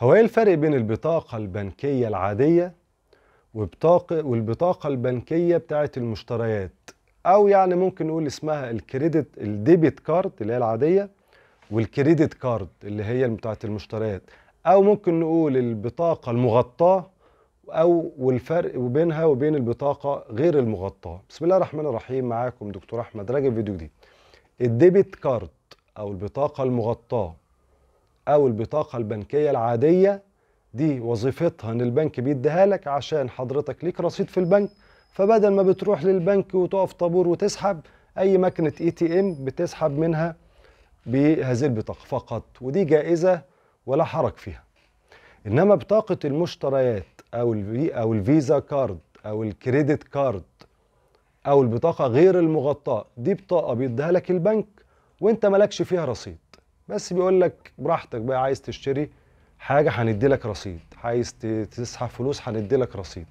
هو ايه الفرق بين البطاقة البنكية العادية وبطاقة والبطاقة البنكية بتاعة المشتريات أو يعني ممكن نقول اسمها الكريدت الديبت كارد اللي هي العادية والكريدت كارد اللي هي بتاعة المشتريات أو ممكن نقول البطاقة المغطاة أو والفرق وبينها وبين البطاقة غير المغطاة بسم الله الرحمن الرحيم معاكم دكتور أحمد راجل فيديو جديد الديبت كارد أو البطاقة المغطاة او البطاقه البنكيه العاديه دي وظيفتها ان البنك بيديها لك عشان حضرتك ليك رصيد في البنك فبدل ما بتروح للبنك وتقف طابور وتسحب اي ماكينه اي تي ام بتسحب منها بهذه البطاقه فقط ودي جائزه ولا حرج فيها انما بطاقه المشتريات او الفي او الفيزا كارد او الكريدت كارد او البطاقه غير المغطاه دي بطاقه بيديها لك البنك وانت مالكش فيها رصيد بس بيقول لك براحتك بقى عايز تشتري حاجه هندي لك رصيد عايز تسحب فلوس هندي لك رصيد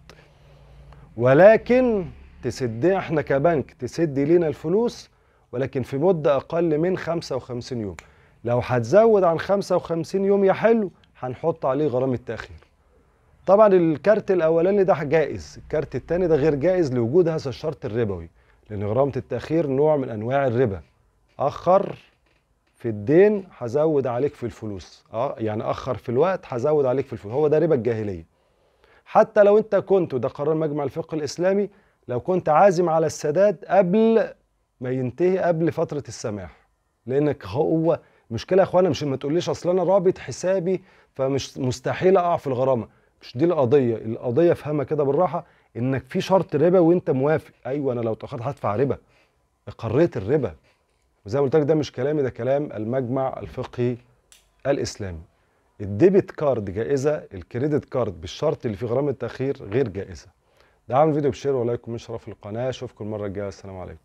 ولكن تسد احنا كبنك تسد لينا الفلوس ولكن في مده اقل من 55 يوم لو هتزود عن 55 يوم يا حلو هنحط عليه غرامه تاخير طبعا الكارت الاولاني ده جائز الكارت الثاني ده غير جائز لوجود هذا الشرط الربوي لان غرامه التاخير نوع من انواع الربا اخر في الدين هزود عليك في الفلوس اه يعني اخر في الوقت هزود عليك في الفلوس هو ده ربا الجاهليه حتى لو انت كنت وده قرار مجمع الفقه الاسلامي لو كنت عازم على السداد قبل ما ينتهي قبل فتره السماح لانك هو مشكله يا اخوانا مش ما تقوليش اصل انا رابط حسابي فمش مستحيل اقع في الغرامه مش دي القضيه القضيه افهمها كده بالراحه انك في شرط ربا وانت موافق ايوه انا لو اتاخرت هدفع ربا اقريت الربا زي ما قلت لك ده مش كلامي ده كلام المجمع الفقهي الاسلامي الديبت كارد جائزه الكريدت كارد بالشرط اللي فيه غرامه التاخير غير جائزه ده عامل فيديو بشير ولايك ومشرف القناه اشوفكم المره الجايه السلام عليكم